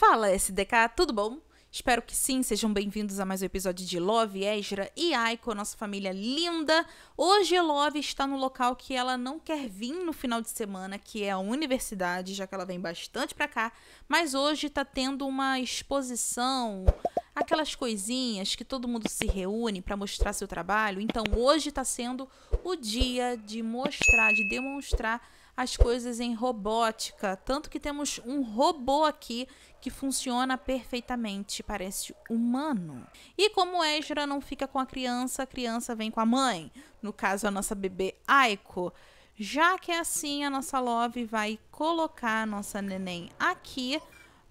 Fala SDK, tudo bom? Espero que sim, sejam bem-vindos a mais um episódio de Love, Ezra e Aiko, nossa família linda. Hoje a Love está no local que ela não quer vir no final de semana, que é a universidade, já que ela vem bastante para cá, mas hoje está tendo uma exposição, aquelas coisinhas que todo mundo se reúne para mostrar seu trabalho. Então hoje está sendo o dia de mostrar, de demonstrar as coisas em robótica. Tanto que temos um robô aqui que funciona perfeitamente, parece humano. E como Ezra não fica com a criança, a criança vem com a mãe, no caso a nossa bebê Aiko. Já que é assim, a nossa Love vai colocar a nossa neném aqui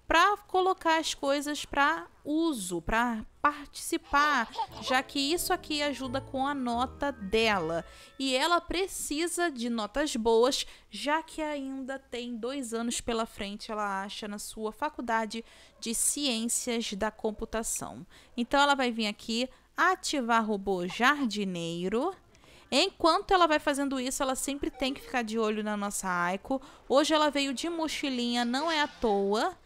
para colocar as coisas para uso, para participar, já que isso aqui ajuda com a nota dela. E ela precisa de notas boas, já que ainda tem dois anos pela frente, ela acha, na sua faculdade de Ciências da Computação. Então ela vai vir aqui ativar robô jardineiro. Enquanto ela vai fazendo isso, ela sempre tem que ficar de olho na nossa Aiko. Hoje ela veio de mochilinha, não é à toa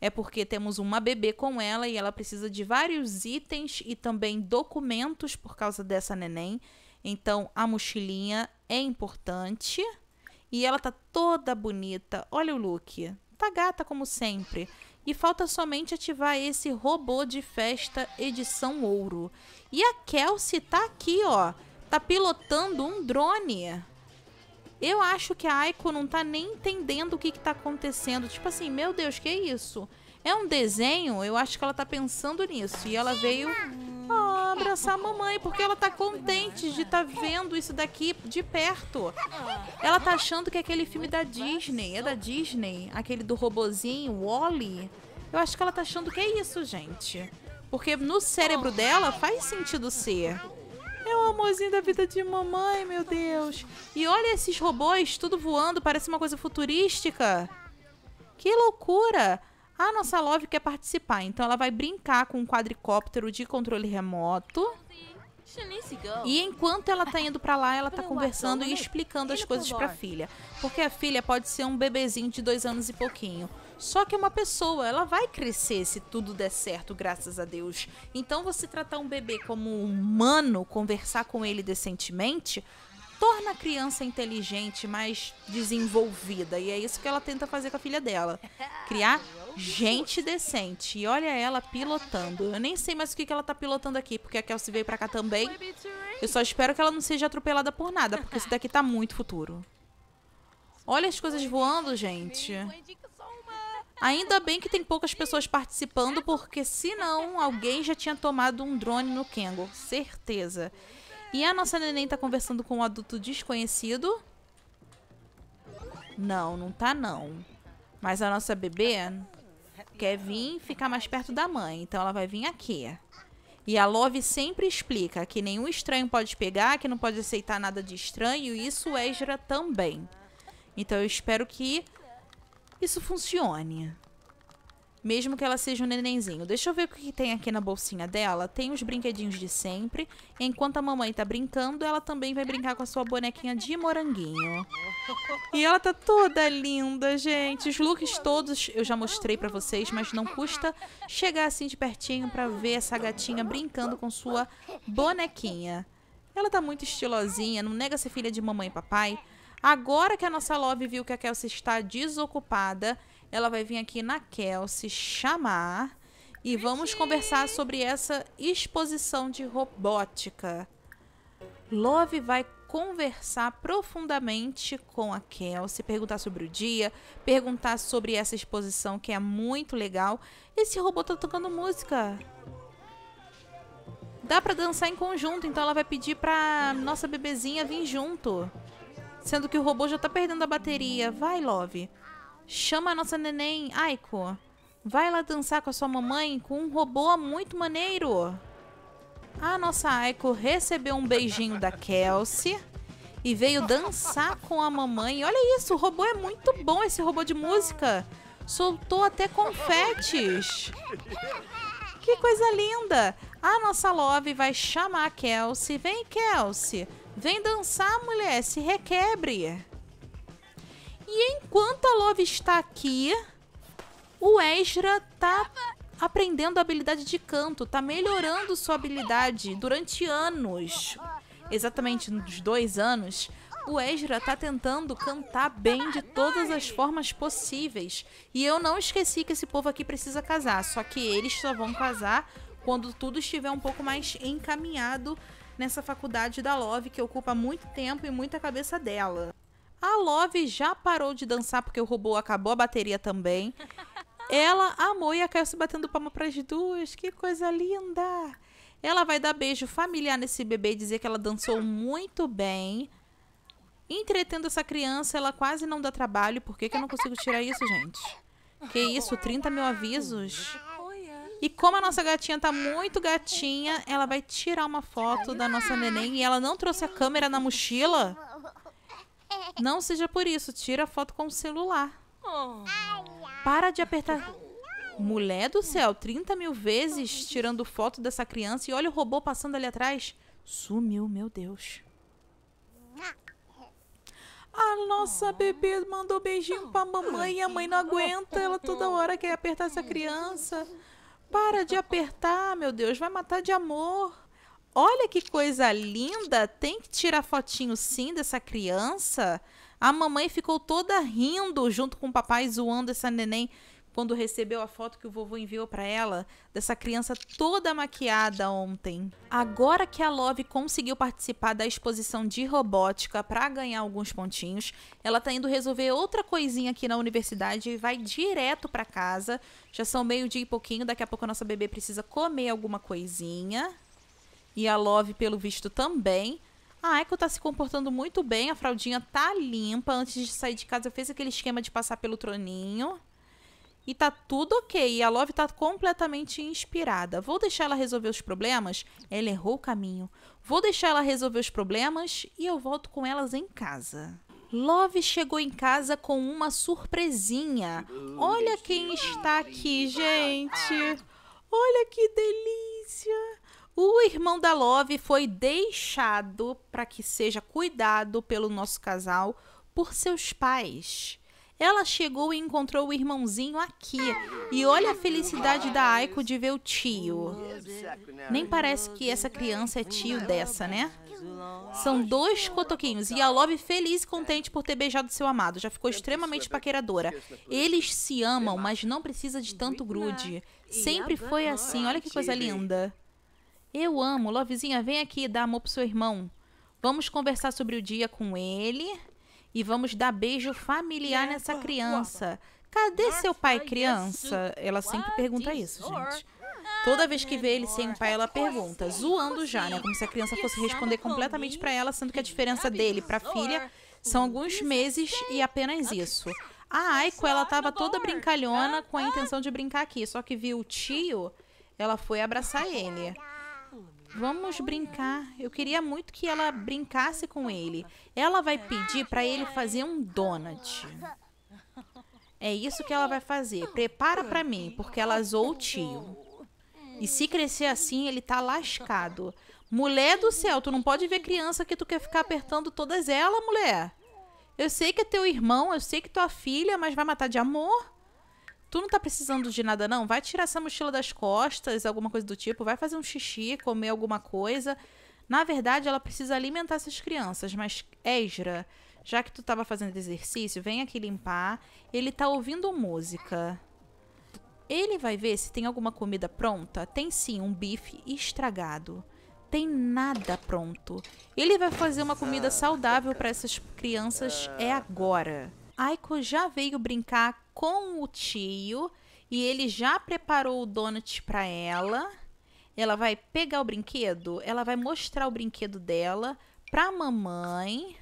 é porque temos uma bebê com ela e ela precisa de vários itens e também documentos por causa dessa neném. Então a mochilinha é importante. E ela tá toda bonita. Olha o look. Tá gata como sempre. E falta somente ativar esse robô de festa edição ouro. E a Kelsey tá aqui, ó. Tá pilotando um drone. Eu acho que a Aiko não tá nem entendendo o que, que tá acontecendo. Tipo assim, meu Deus, que isso? É um desenho? Eu acho que ela tá pensando nisso. E ela veio oh, abraçar a mamãe, porque ela tá contente de estar tá vendo isso daqui de perto. Ela tá achando que é aquele filme da Disney. É da Disney? Aquele do robozinho, Wally? Eu acho que ela tá achando que é isso, gente. Porque no cérebro dela faz sentido ser. Famosinho amorzinho da vida de mamãe, meu Deus. E olha esses robôs, tudo voando, parece uma coisa futurística. Que loucura! A nossa Love quer participar, então ela vai brincar com um quadricóptero de controle remoto. E enquanto ela tá indo para lá, ela tá conversando e explicando as coisas para a filha, porque a filha pode ser um bebezinho de dois anos e pouquinho. Só que uma pessoa, ela vai crescer se tudo der certo, graças a Deus. Então você tratar um bebê como um humano, conversar com ele decentemente, torna a criança inteligente, mais desenvolvida. E é isso que ela tenta fazer com a filha dela. Criar é gente decente. E olha ela pilotando. Eu nem sei mais o que, que ela tá pilotando aqui, porque a Kelsey veio pra cá também. Eu só espero que ela não seja atropelada por nada, porque isso daqui tá muito futuro. Olha as coisas voando, gente. Ainda bem que tem poucas pessoas participando, porque senão alguém já tinha tomado um drone no Kengo, certeza. E a nossa neném tá conversando com um adulto desconhecido? Não, não tá não. Mas a nossa bebê quer vir ficar mais perto da mãe, então ela vai vir aqui. E a Love sempre explica que nenhum estranho pode pegar, que não pode aceitar nada de estranho, e isso o é Ezra também. Então eu espero que isso funcione. Mesmo que ela seja um nenenzinho. Deixa eu ver o que tem aqui na bolsinha dela. Tem os brinquedinhos de sempre. Enquanto a mamãe tá brincando, ela também vai brincar com a sua bonequinha de moranguinho. E ela tá toda linda, gente. Os looks todos eu já mostrei pra vocês, mas não custa chegar assim de pertinho pra ver essa gatinha brincando com sua bonequinha. Ela tá muito estilosinha, não nega ser filha de mamãe e papai. Agora que a nossa Love viu que a Kelsey está desocupada, ela vai vir aqui na Kelsey chamar e vamos conversar sobre essa exposição de robótica. Love vai conversar profundamente com a Kelsey, perguntar sobre o dia, perguntar sobre essa exposição que é muito legal. Esse robô tá tocando música. Dá para dançar em conjunto, então ela vai pedir para nossa bebezinha vir junto. Sendo que o robô já tá perdendo a bateria. Vai, Love. Chama a nossa neném, Aiko. Vai lá dançar com a sua mamãe com um robô muito maneiro. A nossa Aiko recebeu um beijinho da Kelsey e veio dançar com a mamãe. Olha isso, o robô é muito bom, esse robô de música. Soltou até confetes. Que coisa linda! A nossa Love vai chamar a Kelsey. Vem, Kelsey. Vem dançar, mulher, se requebre. E enquanto a Love está aqui, o Ezra tá aprendendo a habilidade de canto, tá melhorando sua habilidade durante anos. Exatamente nos dois anos, o Ezra tá tentando cantar bem de todas as formas possíveis. E eu não esqueci que esse povo aqui precisa casar, só que eles só vão casar quando tudo estiver um pouco mais encaminhado nessa faculdade da Love que ocupa muito tempo e muita cabeça dela. A Love já parou de dançar porque o robô acabou a bateria também. Ela amou e a se batendo palma para as duas. Que coisa linda! Ela vai dar beijo familiar nesse bebê e dizer que ela dançou muito bem. Entretendo essa criança, ela quase não dá trabalho. Por que, que eu não consigo tirar isso, gente? Que isso, 30 mil avisos? E como a nossa gatinha tá muito gatinha, ela vai tirar uma foto da nossa neném e ela não trouxe a câmera na mochila. Não seja por isso, tira a foto com o celular. Para de apertar. Mulher do céu, 30 mil vezes tirando foto dessa criança e olha o robô passando ali atrás. Sumiu, meu Deus. A nossa bebê mandou beijinho pra mamãe e a mãe não aguenta. Ela toda hora quer apertar essa criança. Para de apertar, meu Deus, vai matar de amor. Olha que coisa linda, tem que tirar fotinho sim dessa criança. A mamãe ficou toda rindo junto com o papai zoando essa neném quando recebeu a foto que o vovô enviou para ela dessa criança toda maquiada ontem. Agora que a Love conseguiu participar da exposição de robótica para ganhar alguns pontinhos, ela tá indo resolver outra coisinha aqui na universidade e vai direto para casa. Já são meio dia e pouquinho, daqui a pouco a nossa bebê precisa comer alguma coisinha. E a Love, pelo visto, também. A Echo tá se comportando muito bem, a fraldinha tá limpa. Antes de sair de casa, fez aquele esquema de passar pelo troninho e tá tudo ok. E a Love tá completamente inspirada. Vou deixar ela resolver os problemas? Ela errou o caminho. Vou deixar ela resolver os problemas e eu volto com elas em casa. Love chegou em casa com uma surpresinha. Olha quem está aqui, gente. Olha que delícia. O irmão da Love foi deixado para que seja cuidado pelo nosso casal por seus pais. Ela chegou e encontrou o irmãozinho aqui. E olha a felicidade da Aiko de ver o tio. Nem parece que essa criança é tio dessa, né? São dois cotoquinhos. E a Love feliz e contente por ter beijado seu amado. Já ficou extremamente paqueradora. Eles se amam, mas não precisa de tanto grude. Sempre foi assim. Olha que coisa linda. Eu amo. Lovezinha, vem aqui dar amor pro seu irmão. Vamos conversar sobre o dia com ele e vamos dar beijo familiar nessa criança. Cadê seu pai, criança? Ela sempre pergunta isso, gente. Toda vez que vê ele sem um pai, ela pergunta, zoando já, né? Como se a criança fosse responder completamente para ela, sendo que a diferença dele para a filha são alguns meses e apenas isso. A Aiko, ela tava toda brincalhona com a intenção de brincar aqui, só que viu o tio, ela foi abraçar ele. Vamos brincar. Eu queria muito que ela brincasse com ele. Ela vai pedir para ele fazer um donut. É isso que ela vai fazer. Prepara para mim, porque ela zoou o tio. E se crescer assim, ele tá lascado. Mulher do céu, tu não pode ver criança que tu quer ficar apertando todas elas, mulher. Eu sei que é teu irmão, eu sei que é tua filha, mas vai matar de amor? Tu não tá precisando de nada, não? Vai tirar essa mochila das costas, alguma coisa do tipo, vai fazer um xixi, comer alguma coisa. Na verdade, ela precisa alimentar essas crianças, mas Ezra, já que tu tava fazendo exercício, vem aqui limpar. Ele tá ouvindo música. Ele vai ver se tem alguma comida pronta. Tem sim, um bife estragado. Tem nada pronto. Ele vai fazer uma comida saudável para essas crianças é agora. Aiko já veio brincar com o tio e ele já preparou o donut para ela. Ela vai pegar o brinquedo, ela vai mostrar o brinquedo dela a mamãe,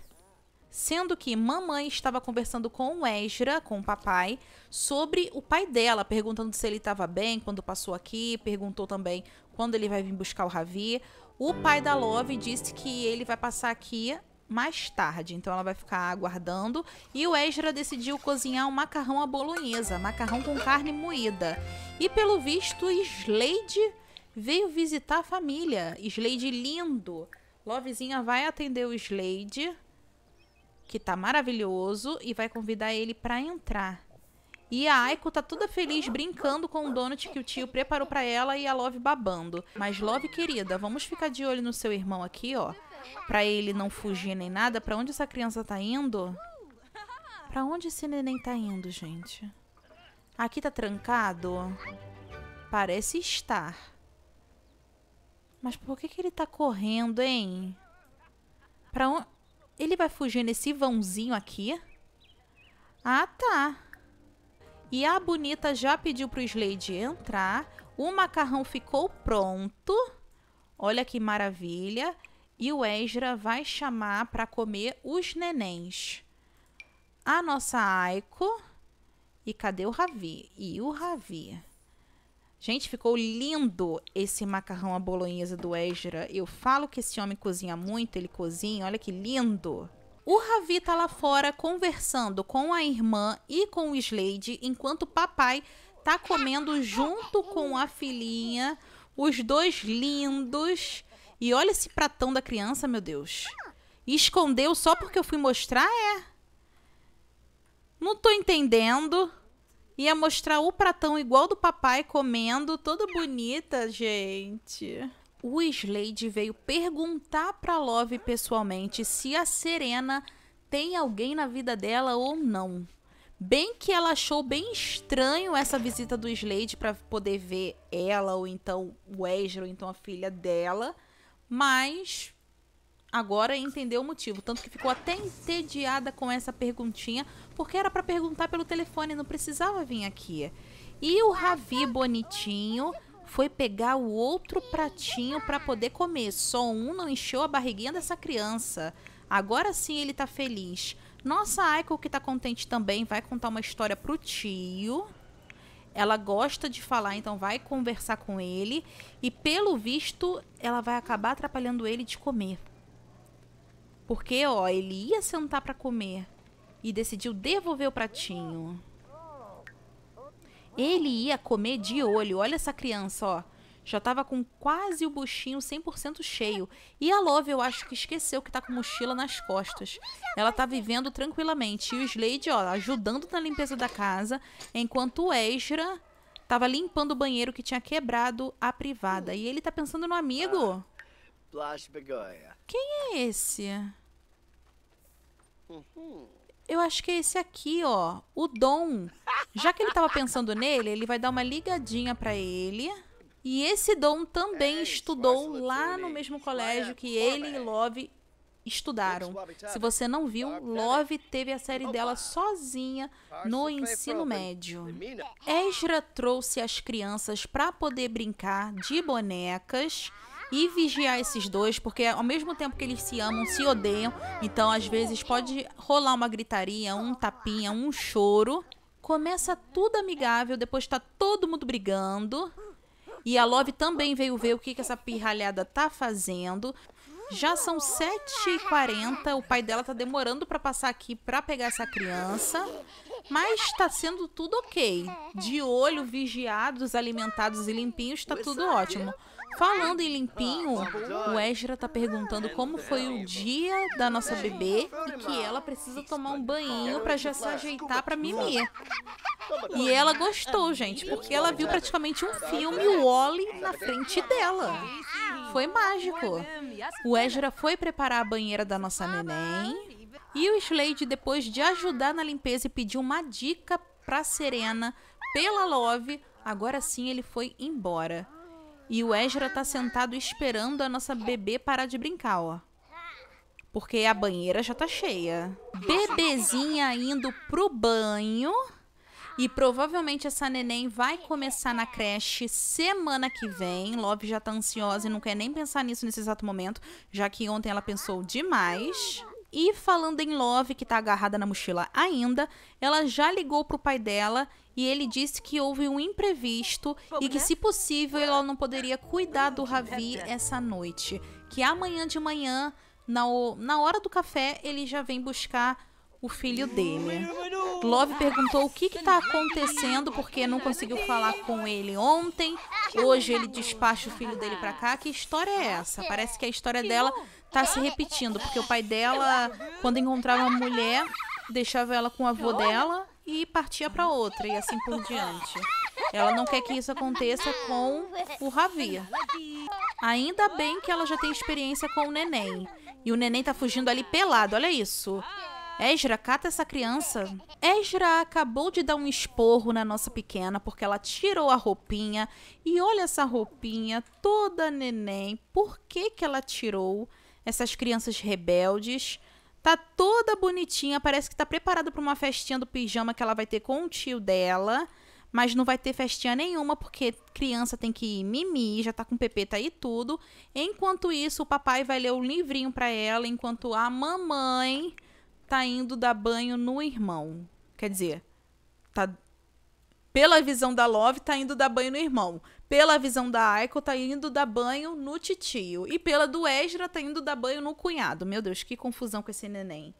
sendo que mamãe estava conversando com o Ezra, com o papai, sobre o pai dela, perguntando se ele estava bem quando passou aqui, perguntou também quando ele vai vir buscar o Ravi. O pai da Love disse que ele vai passar aqui mais tarde. Então ela vai ficar aguardando. E o Ezra decidiu cozinhar um macarrão à bolonhesa, macarrão com carne moída. E pelo visto, Slade veio visitar a família. Slade lindo. Lovezinha vai atender o Slade, que tá maravilhoso, e vai convidar ele para entrar. E a Aiko tá toda feliz brincando com o donut que o tio preparou para ela e a Love babando. Mas Love querida, vamos ficar de olho no seu irmão aqui, ó para ele não fugir nem nada, para onde essa criança tá indo? Para onde esse neném tá indo, gente? Aqui tá trancado? Parece estar. Mas por que que ele tá correndo, hein? Para onde ele vai fugir nesse vãozinho aqui? Ah, tá. E a bonita já pediu pro Slade entrar. O macarrão ficou pronto. Olha que maravilha e o Ezra vai chamar para comer os nenéns. A nossa Aiko. E cadê o Ravi? E o Ravi. Gente, ficou lindo esse macarrão à bolonhesa do Ezra. Eu falo que esse homem cozinha muito, ele cozinha, olha que lindo. O Ravi tá lá fora conversando com a irmã e com o Slade, enquanto o papai tá comendo junto com a filhinha, os dois lindos. E olha esse pratão da criança, meu Deus. E escondeu só porque eu fui mostrar? É. Não tô entendendo. Ia mostrar o pratão igual do papai comendo, toda bonita, gente. O Slade veio perguntar pra Love pessoalmente se a Serena tem alguém na vida dela ou não. Bem que ela achou bem estranho essa visita do Slade para poder ver ela, ou então o Ezra, ou então a filha dela mas agora entendeu o motivo, tanto que ficou até entediada com essa perguntinha, porque era para perguntar pelo telefone, não precisava vir aqui. E o Ravi bonitinho foi pegar o outro pratinho para poder comer. Só um não encheu a barriguinha dessa criança. Agora sim ele tá feliz. Nossa Aiko que tá contente também vai contar uma história pro tio ela gosta de falar, então vai conversar com ele e pelo visto ela vai acabar atrapalhando ele de comer. Porque, ó, ele ia sentar para comer e decidiu devolver o pratinho. Ele ia comer de olho. Olha essa criança, ó. Já tava com quase o buchinho 100% cheio. E a Love, eu acho que esqueceu que tá com mochila nas costas. Ela tá vivendo tranquilamente. E o Slade, ó, ajudando na limpeza da casa, enquanto o Ezra tava limpando o banheiro que tinha quebrado a privada. E ele tá pensando no amigo. Ah, Quem é esse? Uhum. Eu acho que é esse aqui, ó. O Dom. Já que ele tava pensando nele, ele vai dar uma ligadinha pra ele. E esse Dom também é, estudou lá no mesmo é colégio que ele e Love estudaram. Se você não viu, Love teve a série dela sozinha no ensino médio. Ezra trouxe as crianças para poder brincar de bonecas e vigiar esses dois, porque ao mesmo tempo que eles se amam, se odeiam, então às vezes pode rolar uma gritaria, um tapinha, um choro. Começa tudo amigável, depois tá todo mundo brigando. E a Love também veio ver o que, que essa pirralhada tá fazendo. Já são 7h40, o pai dela tá demorando para passar aqui para pegar essa criança. Mas está sendo tudo ok. De olho, vigiados, alimentados e limpinhos, está tudo ótimo. Falando em limpinho, o Ezra tá perguntando como foi o dia da nossa bebê e que ela precisa tomar um banho para já se ajeitar para mimir. E ela gostou, gente, porque ela viu praticamente um filme Wally na frente dela. Foi mágico. O Ezra foi preparar a banheira da nossa neném, e o Slade, depois de ajudar na limpeza e pedir uma dica pra Serena pela Love, agora sim ele foi embora. E o Ezra tá sentado esperando a nossa bebê parar de brincar, ó. Porque a banheira já tá cheia. Bebezinha indo pro banho. E provavelmente essa neném vai começar na creche semana que vem. Love já tá ansiosa e não quer nem pensar nisso nesse exato momento, já que ontem ela pensou demais. E falando em Love, que tá agarrada na mochila ainda, ela já ligou pro pai dela e ele disse que houve um imprevisto e que, né? se possível, ela não poderia cuidar do Ravi essa noite. Que amanhã de manhã, na, na hora do café, ele já vem buscar o filho dele. Love perguntou o que está acontecendo porque não conseguiu falar com ele ontem. Hoje ele despacha o filho dele para cá. Que história é essa? Parece que a história dela tá se repetindo, porque o pai dela, quando encontrava uma mulher, deixava ela com o avô dela e partia para outra e assim por diante. Ela não quer que isso aconteça com o Ravi. Ainda bem que ela já tem experiência com o neném. E o neném tá fugindo ali pelado, olha isso. É Ezra, cata essa criança. É Ezra acabou de dar um esporro na nossa pequena porque ela tirou a roupinha. E olha essa roupinha toda neném. Por que que ela tirou? essas crianças rebeldes. Tá toda bonitinha, parece que tá preparada para uma festinha do pijama que ela vai ter com o tio dela, mas não vai ter festinha nenhuma porque criança tem que ir mimir, já tá com pepeta e tudo. Enquanto isso, o papai vai ler um livrinho para ela, enquanto a mamãe tá indo dar banho no irmão. Quer dizer, tá pela visão da Love, tá indo dar banho no irmão. Pela visão da Aiko, tá indo dar banho no titio. E pela do Ezra, tá indo dar banho no cunhado. Meu Deus, que confusão com esse neném.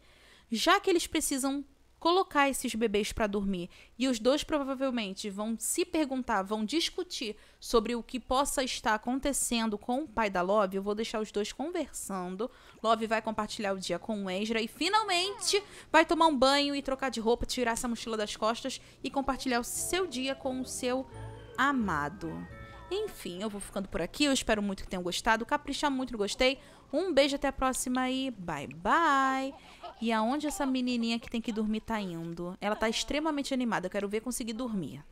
Já que eles precisam colocar esses bebês para dormir e os dois provavelmente vão se perguntar, vão discutir sobre o que possa estar acontecendo com o pai da Love, eu vou deixar os dois conversando. Love vai compartilhar o dia com o Ezra e finalmente vai tomar um banho e trocar de roupa, tirar essa mochila das costas e compartilhar o seu dia com o seu amado. Enfim, eu vou ficando por aqui. Eu espero muito que tenham gostado. Caprichar muito gostei. Um beijo, até a próxima aí bye bye. E aonde essa menininha que tem que dormir tá indo? Ela tá extremamente animada. Eu quero ver conseguir dormir.